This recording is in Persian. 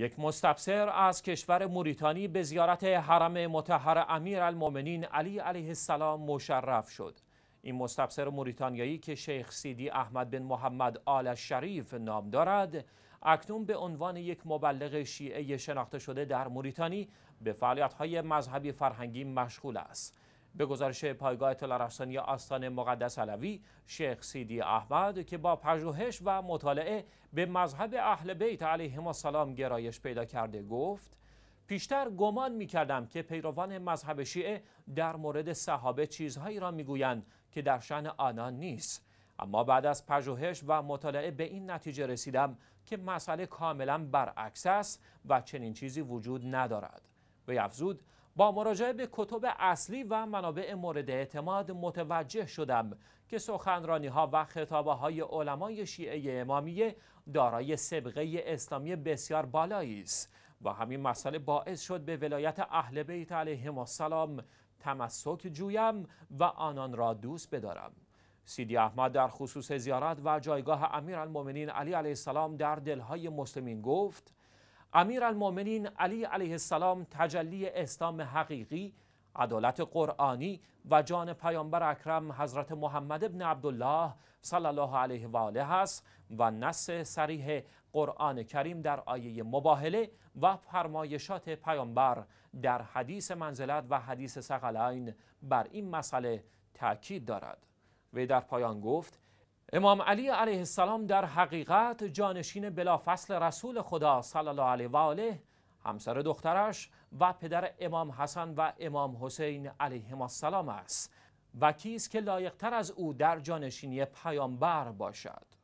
یک مستبصر از کشور موریتانی به زیارت حرم متحر امیر المومنین علی علیه السلام مشرف شد. این مستبصر موریتانیایی که شیخ سیدی احمد بن محمد آل شریف نام دارد، اکنون به عنوان یک مبلغ شیعه شناخته شده در موریتانی به فعالیت‌های مذهبی فرهنگی مشغول است. به گزارش پایگاه اطلاع رسانی آستان مقدس علوی شیخ سیدی احمد که با پژوهش و مطالعه به مذهب اهل بیت علیهم السلام گرایش پیدا کرده گفت پیشتر گمان می کردم که پیروان مذهب شیعه در مورد صحابه چیزهایی را میگویند که در شن آنان نیست اما بعد از پژوهش و مطالعه به این نتیجه رسیدم که مسئله کاملا برعکس است و چنین چیزی وجود ندارد. به افزود با مراجعه به کتب اصلی و منابع مورد اعتماد متوجه شدم که سخنرانی ها و خطابه های علمای شیعه امامیه دارای سبقه اسلامی بسیار بالایی است و همین مسئله باعث شد به ولایت اهل بیت علیهم السلام تمسک جویم و آنان را دوست بدارم سیدی احمد در خصوص زیارت و جایگاه امیرالمؤمنین علی علیه السلام در دلهای مسلمین گفت امیرالمؤمنین علی علیه السلام تجلی اسلام حقیقی عدالت قرآنی و جان پیامبر اکرم حضرت محمد ابن عبدالله صلی الله علیه و آله است و نص صریح قرآن کریم در آیه مباهله و فرمایشات پیامبر در حدیث منزلت و حدیث سقلین بر این مسئله تاکید دارد وی در پایان گفت امام علی علیه السلام در حقیقت جانشین بلافصل رسول خدا صلی الله علیه و آله همسر دخترش و پدر امام حسن و امام حسین علیهم السلام است و کیست که لایقتر از او در جانشینی پیامبر باشد